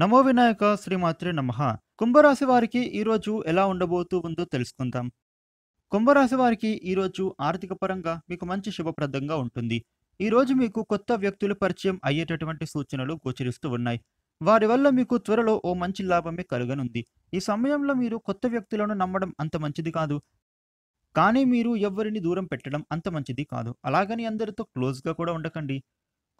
నమో వినాయక శ్రీమాత్రి నమ కుంభరాశి వారికి ఈరోజు ఎలా ఉండబోతూ ఉందో తెలుసుకుందాం కుంభరాశి వారికి ఈరోజు ఆర్థిక పరంగా మీకు మంచి శుభప్రదంగా ఉంటుంది ఈరోజు మీకు కొత్త వ్యక్తులు పరిచయం అయ్యేటటువంటి సూచనలు గోచరిస్తూ ఉన్నాయి వారి వల్ల మీకు త్వరలో ఓ మంచి లాభమే కలుగనుంది ఈ సమయంలో మీరు కొత్త వ్యక్తులను నమ్మడం అంత మంచిది కాదు కానీ మీరు ఎవరిని దూరం పెట్టడం అంత మంచిది కాదు అలాగని అందరితో క్లోజ్గా కూడా ఉండకండి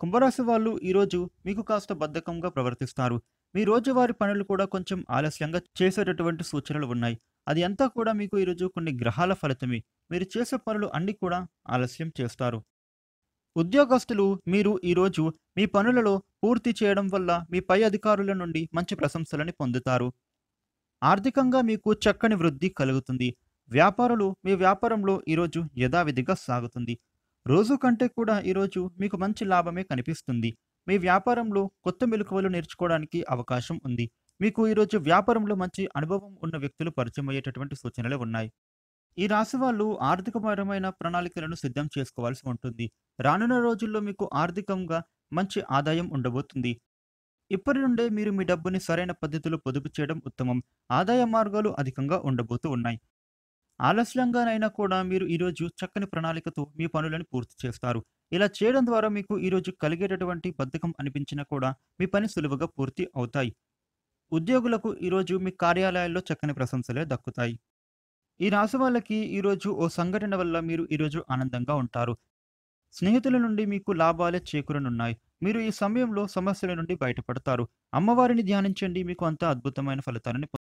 కుంభరాశి వాళ్ళు ఈరోజు మీకు కాస్త బద్ధకంగా ప్రవర్తిస్తారు మీ రోజువారి పనులు కూడా కొంచెం ఆలస్యంగా చేసేటటువంటి సూచనలు ఉన్నాయి అది అంతా కూడా మీకు ఈరోజు కొన్ని గ్రహాల ఫలితమే మీరు చేసే పనులు అన్నీ కూడా ఆలస్యం చేస్తారు ఉద్యోగస్తులు మీరు ఈరోజు మీ పనులలో పూర్తి చేయడం వల్ల మీ పై అధికారుల నుండి మంచి ప్రశంసలని పొందుతారు ఆర్థికంగా మీకు చక్కని వృద్ధి కలుగుతుంది వ్యాపారులు మీ వ్యాపారంలో ఈరోజు యథావిధిగా సాగుతుంది రోజు కంటే కూడా ఈరోజు మీకు మంచి లాభమే కనిపిస్తుంది మీ వ్యాపారంలో కొత్త మెలకువలు నేర్చుకోవడానికి అవకాశం ఉంది మీకు ఈరోజు వ్యాపారంలో మంచి అనుభవం ఉన్న వ్యక్తులు పరిచయం అయ్యేటటువంటి సూచనలు ఉన్నాయి ఈ రాశి వాళ్ళు ఆర్థికపరమైన ప్రణాళికలను సిద్ధం చేసుకోవాల్సి ఉంటుంది రానున్న రోజుల్లో మీకు ఆర్థికంగా మంచి ఆదాయం ఉండబోతుంది ఇప్పటి నుండే మీరు మీ డబ్బుని సరైన పద్ధతిలో పొదుపు చేయడం ఉత్తమం ఆదాయ మార్గాలు అధికంగా ఉండబోతూ ఉన్నాయి ఆలస్యంగానైనా కూడా మీరు ఈరోజు చక్కని ప్రణాళికతో మీ పనులను పూర్తి చేస్తారు ఇలా చేయడం ద్వారా మీకు ఈరోజు కలిగేటటువంటి బద్ధకం అనిపించినా కూడా మీ పని సులువుగా పూర్తి అవుతాయి ఉద్యోగులకు ఈరోజు మీ కార్యాలయాల్లో చక్కని ప్రశంసలే దక్కుతాయి ఈ రాశి వాళ్ళకి ఈరోజు ఓ సంఘటన వల్ల మీరు ఈరోజు ఆనందంగా ఉంటారు స్నేహితుల నుండి మీకు లాభాలే చేకూరనున్నాయి మీరు ఈ సమయంలో సమస్యల నుండి బయటపడతారు అమ్మవారిని ధ్యానించండి మీకు అంత అద్భుతమైన ఫలితాలను